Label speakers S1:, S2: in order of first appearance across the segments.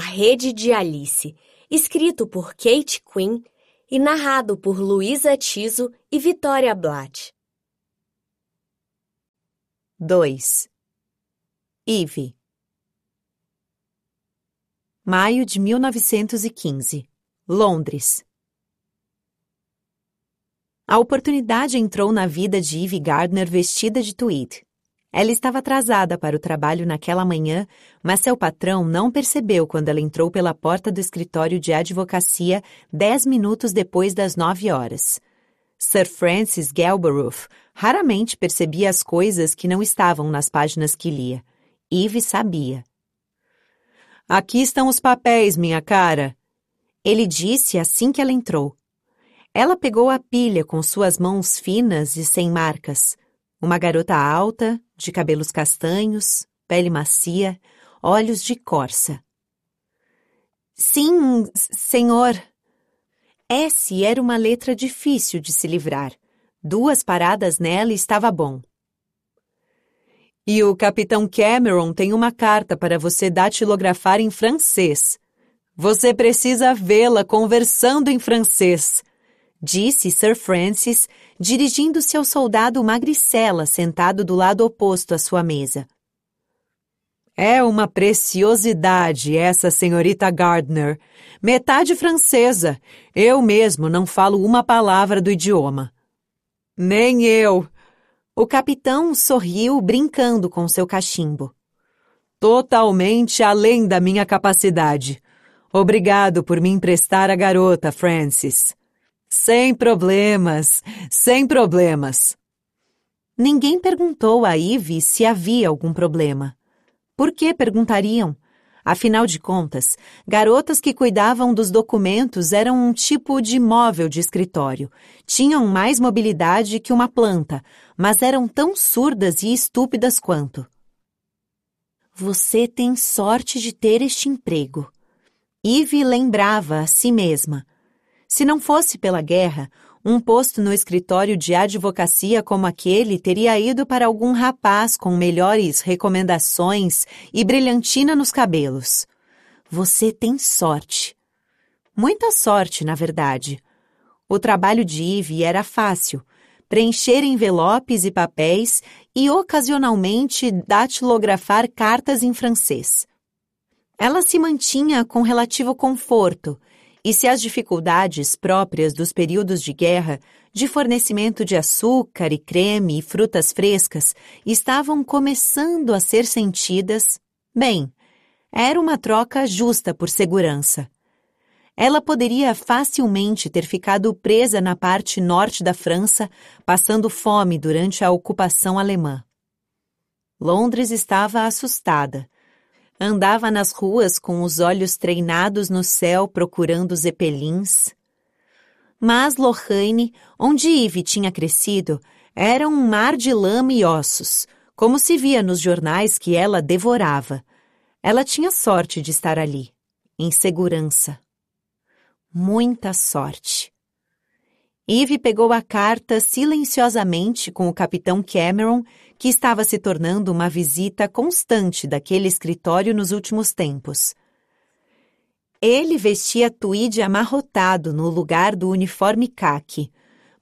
S1: A Rede de Alice, escrito por Kate Quinn e narrado por Luísa Tiso e Vitória Blatt. 2. Ive Maio de 1915, Londres. A oportunidade entrou na vida de Eve Gardner vestida de tweed. Ela estava atrasada para o trabalho naquela manhã, mas seu patrão não percebeu quando ela entrou pela porta do escritório de advocacia dez minutos depois das nove horas. Sir Francis Galbraith raramente percebia as coisas que não estavam nas páginas que lia. Eve sabia. Aqui estão os papéis, minha cara, ele disse assim que ela entrou. Ela pegou a pilha com suas mãos finas e sem marcas. Uma garota alta, de cabelos castanhos, pele macia, olhos de corça. Sim, senhor. S era uma letra difícil de se livrar. Duas paradas nela estava bom. E o capitão Cameron tem uma carta para você datilografar em francês. Você precisa vê-la conversando em francês disse Sir Francis, dirigindo-se ao soldado magricela sentado do lado oposto à sua mesa. É uma preciosidade essa senhorita Gardner. Metade francesa. Eu mesmo não falo uma palavra do idioma. Nem eu. O capitão sorriu, brincando com seu cachimbo. Totalmente além da minha capacidade. Obrigado por me emprestar a garota, Francis. Sem problemas, sem problemas. Ninguém perguntou a Ivy se havia algum problema. Por que perguntariam? Afinal de contas, garotas que cuidavam dos documentos eram um tipo de móvel de escritório. Tinham mais mobilidade que uma planta, mas eram tão surdas e estúpidas quanto. Você tem sorte de ter este emprego. Ivy lembrava a si mesma se não fosse pela guerra, um posto no escritório de advocacia como aquele teria ido para algum rapaz com melhores recomendações e brilhantina nos cabelos. Você tem sorte. Muita sorte, na verdade. O trabalho de Ivy era fácil. Preencher envelopes e papéis e ocasionalmente datilografar cartas em francês. Ela se mantinha com relativo conforto e se as dificuldades próprias dos períodos de guerra, de fornecimento de açúcar e creme e frutas frescas estavam começando a ser sentidas, bem, era uma troca justa por segurança. Ela poderia facilmente ter ficado presa na parte norte da França, passando fome durante a ocupação alemã. Londres estava assustada Andava nas ruas com os olhos treinados no céu procurando zepelins. Mas Lohane, onde Yves tinha crescido, era um mar de lama e ossos, como se via nos jornais que ela devorava. Ela tinha sorte de estar ali, em segurança. Muita sorte. Eve pegou a carta silenciosamente com o capitão Cameron, que estava se tornando uma visita constante daquele escritório nos últimos tempos. Ele vestia tweed amarrotado no lugar do uniforme caque,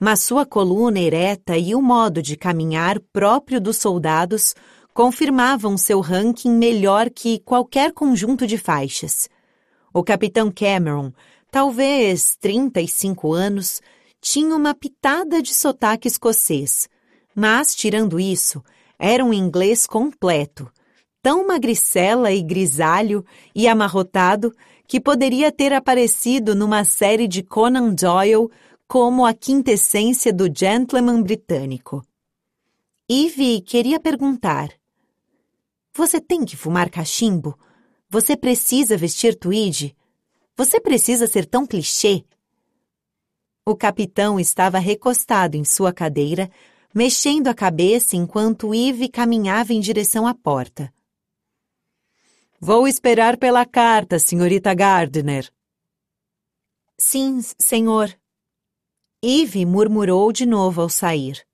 S1: mas sua coluna ereta e o modo de caminhar próprio dos soldados confirmavam seu ranking melhor que qualquer conjunto de faixas. O capitão Cameron, talvez 35 anos, tinha uma pitada de sotaque escocês, mas, tirando isso, era um inglês completo, tão magricela e grisalho e amarrotado que poderia ter aparecido numa série de Conan Doyle como a quintessência do gentleman britânico. Ivy queria perguntar: Você tem que fumar cachimbo? Você precisa vestir tweed? Você precisa ser tão clichê? O capitão estava recostado em sua cadeira, mexendo a cabeça enquanto Ive caminhava em direção à porta. Vou esperar pela carta, senhorita Gardner. Sim, senhor. Ive murmurou de novo ao sair.